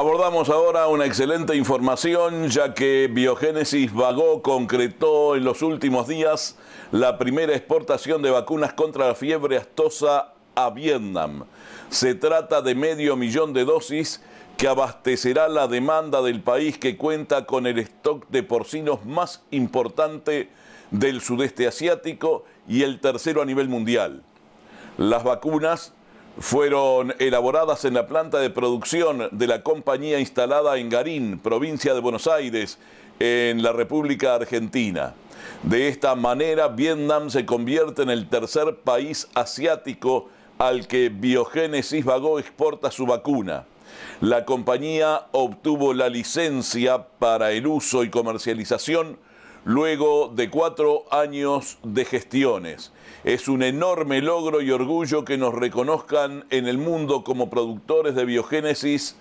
Abordamos ahora una excelente información ya que Biogénesis Vagó concretó en los últimos días la primera exportación de vacunas contra la fiebre astosa a Vietnam. Se trata de medio millón de dosis que abastecerá la demanda del país que cuenta con el stock de porcinos más importante del sudeste asiático y el tercero a nivel mundial. Las vacunas fueron elaboradas en la planta de producción de la compañía instalada en Garín, provincia de Buenos Aires, en la República Argentina. De esta manera, Vietnam se convierte en el tercer país asiático al que Biogénesis Vago exporta su vacuna. La compañía obtuvo la licencia para el uso y comercialización luego de cuatro años de gestiones. Es un enorme logro y orgullo que nos reconozcan en el mundo como productores de biogénesis,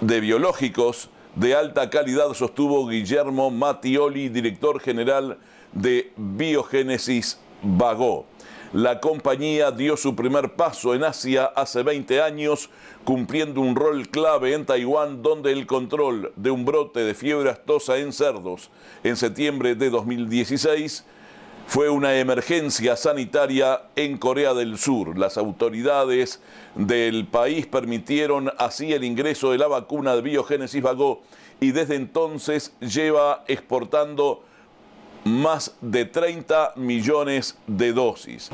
de biológicos de alta calidad, sostuvo Guillermo Mattioli, director general de Biogénesis Vagó. La compañía dio su primer paso en Asia hace 20 años, cumpliendo un rol clave en Taiwán, donde el control de un brote de fiebre astosa en cerdos en septiembre de 2016 fue una emergencia sanitaria en Corea del Sur. Las autoridades del país permitieron así el ingreso de la vacuna de biogénesis Vago y desde entonces lleva exportando más de 30 millones de dosis.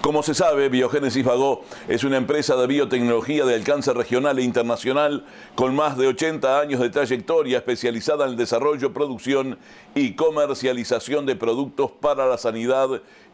Como se sabe, Biogénesis Vagó es una empresa de biotecnología de alcance regional e internacional con más de 80 años de trayectoria especializada en el desarrollo, producción y comercialización de productos para la sanidad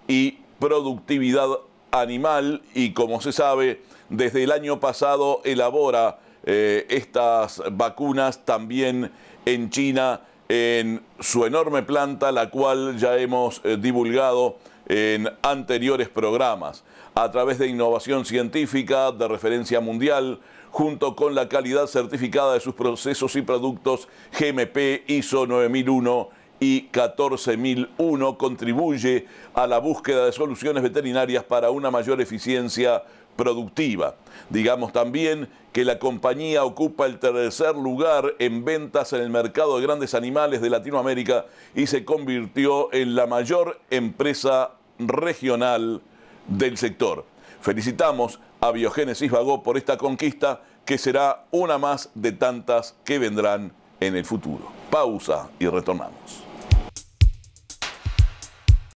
y productividad animal y como se sabe, desde el año pasado elabora eh, estas vacunas también en China en su enorme planta, la cual ya hemos eh, divulgado en anteriores programas, a través de innovación científica de referencia mundial, junto con la calidad certificada de sus procesos y productos GMP ISO 9001 y 14001 contribuye a la búsqueda de soluciones veterinarias para una mayor eficiencia productiva. Digamos también que la compañía ocupa el tercer lugar en ventas en el mercado de grandes animales de Latinoamérica y se convirtió en la mayor empresa regional del sector. Felicitamos a Biogénesis Vagó por esta conquista que será una más de tantas que vendrán en el futuro. Pausa y retornamos.